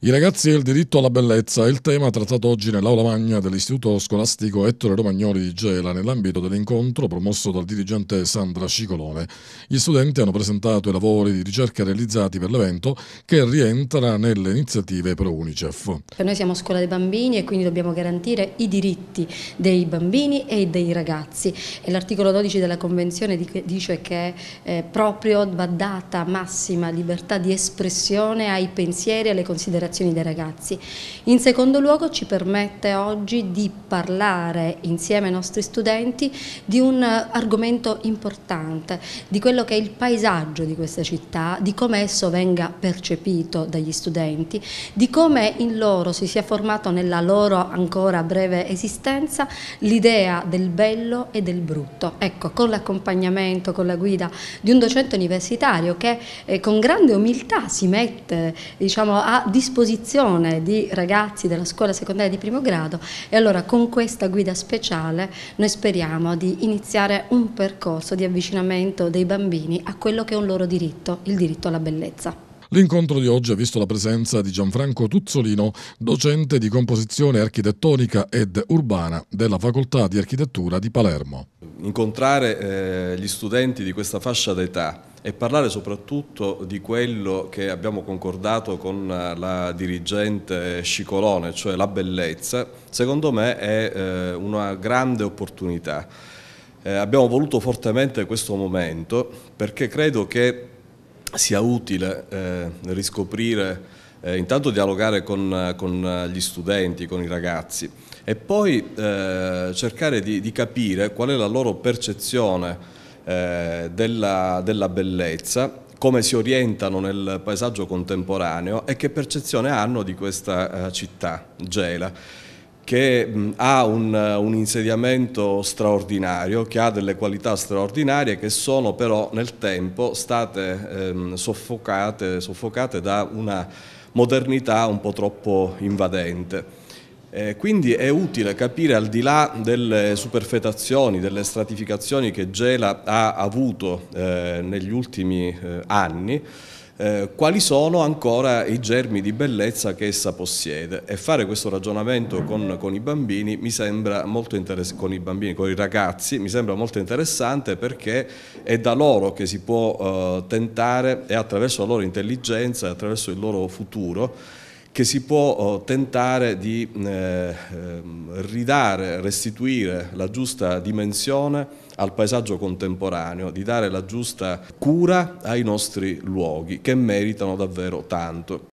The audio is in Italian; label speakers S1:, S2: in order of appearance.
S1: I ragazzi e il diritto alla bellezza è il tema trattato oggi nell'aula magna dell'Istituto Scolastico Ettore Romagnoli di Gela nell'ambito dell'incontro promosso dal dirigente Sandra Cicolone. Gli studenti hanno presentato i lavori di ricerca realizzati per l'evento che rientra nelle iniziative pro UNICEF.
S2: Noi siamo scuola dei bambini e quindi dobbiamo garantire i diritti dei bambini e dei ragazzi l'articolo 12 della Convenzione dice che eh, proprio va data massima libertà di espressione ai pensieri e alle considerazioni aspirazioni dei ragazzi. In secondo luogo ci permette oggi di parlare insieme ai nostri studenti di un argomento importante, di quello che è il paesaggio di questa città, di come esso venga percepito dagli studenti, di come in loro si sia formato nella loro ancora breve esistenza l'idea del bello e del brutto. Ecco, con l'accompagnamento, con la guida di un docente universitario che eh, con grande umiltà si mette diciamo, a disposizione disposizione di ragazzi della scuola secondaria di primo grado e allora con questa guida speciale noi speriamo di iniziare un percorso di avvicinamento dei bambini a quello che è un loro diritto, il diritto alla bellezza.
S1: L'incontro di oggi ha visto la presenza di Gianfranco Tuzzolino, docente di composizione architettonica ed urbana della Facoltà di Architettura di Palermo.
S3: Incontrare eh, gli studenti di questa fascia d'età e parlare soprattutto di quello che abbiamo concordato con eh, la dirigente Scicolone, cioè la bellezza, secondo me è eh, una grande opportunità. Eh, abbiamo voluto fortemente questo momento perché credo che sia utile riscoprire, intanto dialogare con, gli studenti, con i ragazzi e poi cercare di capire qual è la loro percezione eh, della, della bellezza come si orientano nel paesaggio contemporaneo e che percezione hanno di questa eh, città, Gela, che ha un, un, insediamento straordinario, che ha delle qualità straordinarie che sono però nel tempo state ehm, soffocate, soffocate da una modernità un po' troppo invadente. Eh, quindi è utile capire al di là delle superfetazioni, delle stratificazioni che Gela ha avuto eh, negli ultimi eh, anni, eh, quali sono ancora i germi di bellezza che essa possiede e fare questo ragionamento con, con, i, bambini, con i bambini con i ragazzi mi sembra molto interessante perché è da loro che si può eh, tentare e attraverso la loro intelligenza e attraverso il loro futuro che si può oh, tentare di eh, ehm, ridare, restituire la giusta dimensione al paesaggio contemporaneo, di dare la giusta cura ai nostri luoghi che meritano davvero tanto.